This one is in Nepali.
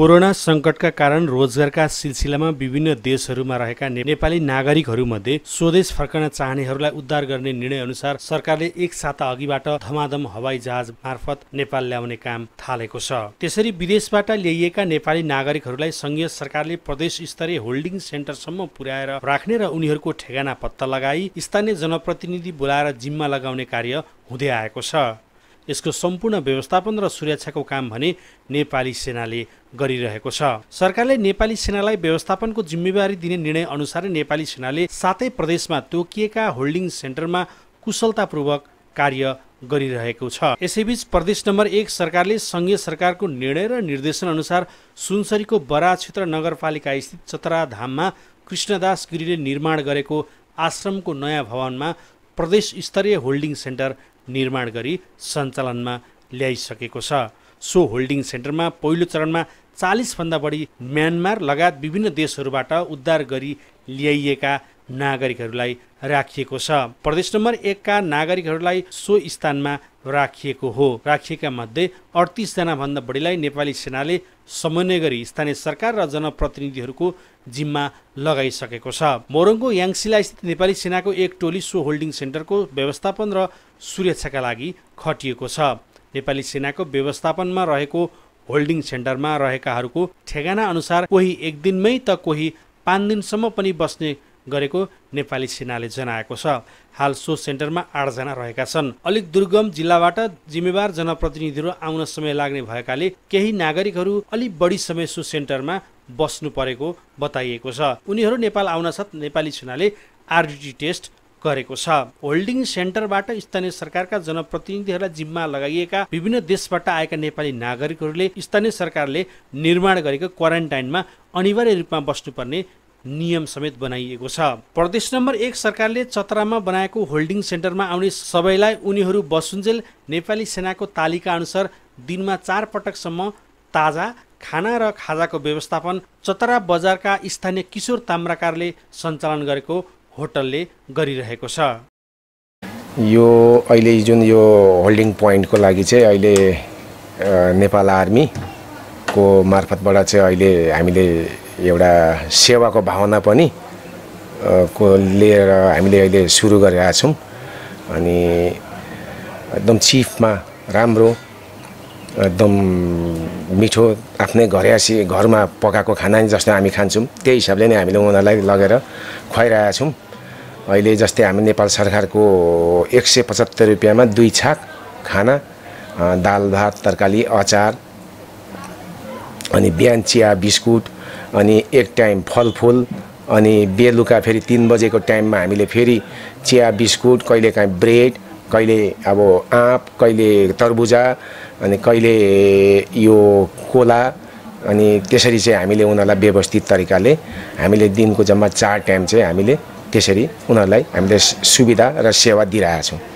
कोरोना सङ्कटका कारण रोजगारका सिलसिलामा विभिन्न देशहरूमा रहेका नेपाली नागरिकहरूमध्ये स्वदेश फर्कन चाहनेहरूलाई उद्धार गर्ने निर्णय अनुसार सरकारले एक साता अघिबाट धमाधम हवाई जहाज मार्फत नेपाल ल्याउने काम थालेको छ त्यसरी विदेशबाट ल्याइएका नेपाली नागरिकहरूलाई सङ्घीय सरकारले प्रदेश स्तरीय होल्डिङ सेन्टरसम्म पुर्याएर राख्ने र उनीहरूको ठेगाना पत्ता लगाई स्थानीय जनप्रतिनिधि बोलाएर जिम्मा लगाउने कार्य हुँदै आएको छ यसको सम्पूर्ण व्यवस्थापन र सुरक्षाको काम भने नेपाली सेनाले गरिरहेको छ सरकारले नेपाली सेनालाई व्यवस्थापनको जिम्मेवारी दिने निर्णय अनुसार नेपाली सेनाले सातै प्रदेशमा तोकिएका होल्डिङ सेन्टरमा कुशलतापूर्वक कार्य गरिरहेको छ यसैबीच प्रदेश नम्बर एक सरकारले सङ्घीय सरकारको निर्णय र निर्देशन अनुसार सुनसरीको बरा क्षेत्र नगरपालिका स्थित धाममा कृष्णदास गिरीले निर्माण गरेको आश्रमको नयाँ भवनमा प्रदेश स्तरीय होल्डिङ सेन्टर निर्माण गरी सञ्चालनमा ल्याइसकेको छ सो होल्डिङ सेन्टरमा पहिलो चरणमा चालिसभन्दा बढी म्यानमार लगायत विभिन्न देशहरूबाट उद्धार गरी ल्याइएका नागरिकहरूलाई राखिएको छ प्रदेश नम्बर एकका नागरिकहरूलाई सो स्थानमा राखिएको हो राखिएका मध्ये अडतिसजनाभन्दा बढीलाई नेपाली सेनाले समन्वय गरी स्थानीय सरकार र जनप्रतिनिधिहरूको जिम्मा लगाइसकेको छ मोरङको याङसिला स्थित नेपाली सेनाको एक टोली सो होल्डिङ सेन्टरको व्यवस्थापन र सुरक्षाका लागि खटिएको छ नेपाली सेनाको व्यवस्थापनमा रहेको होल्डिङ सेन्टरमा रहेकाहरूको ठेगाना अनुसार कोही एक दिनमै त कोही पाँच दिनसम्म पनि बस्ने गरेको नेपाली सेनाले जनाएको छ हाल सो सेन्टरमा आठजना रहेका छन् अलिक दुर्गम जिल्लाबाट जिम्मेवार जनप्रतिनिधिहरू आउन समय लाग्ने भएकाले केही नागरिकहरू अलिक बढी समय सो सेन्टरमा बस्नु परेको बताइएको छ उनीहरू नेपाल आउन साथ नेपाली सेनाले आरडिटी टेस्ट गरेको छ होल्डिङ सेन्टरबाट स्थानीय सरकारका जनप्रतिनिधिहरूलाई जिम्मा लगाइएका विभिन्न देशबाट आएका नेपाली नागरिकहरूले स्थानीय सरकारले निर्माण गरेको क्वारेन्टाइनमा अनिवार्य रूपमा बस्नुपर्ने नियम समेत बनाइएको छ प्रदेश नम्बर एक सरकारले चतरामा बनाएको होल्डिङ सेन्टरमा आउने सबैलाई उनीहरू बसुन्जेल नेपाली सेनाको तालिका अनुसार दिनमा चार पटकसम्म ताजा खाना र खाजाको व्यवस्थापन चतरा बजारका स्थानीय किशोर ताम्राकारले सञ्चालन गरेको होटलले गरिरहेको छ यो अहिले जुन यो होल्डिङ पोइन्टको लागि चाहिँ अहिले नेपाल आर्मीको मार्फतबाट चाहिँ अहिले हामीले एउटा सेवाको भावना पनि को लिएर हामीले अहिले सुरु गरेका छौँ अनि एकदम चिफमा राम्रो एकदम मिठो आफ्नै घरसी घरमा पकाएको खाना जस्तै हामी खान्छौँ त्यही हिसाबले नै हामीले उनीहरूलाई लगेर खुवाइरहेका छौँ अहिले जस्तै हामी नेपाल सरकारको एक सय पचहत्तर रुपियाँमा दुई छाक खाना दाल भात तरकारी अचार अनि बिहान चिया बिस्कुट अनि एक टाइम फलफुल अनि बेलुका फेरि तिन बजेको टाइममा हामीले फेरि चिया बिस्कुट कहिलेकाहीँ ब्रेड कहिले अब आँप कहिले तरबुजा अनि कहिले यो कोला अनि त्यसरी चाहिँ हामीले उनीहरूलाई व्यवस्थित तरिकाले हामीले दिनको जम्मा चार टाइम चाहिँ हामीले त्यसरी उनीहरूलाई हामीले सुविधा र सेवा दिइरहेछौँ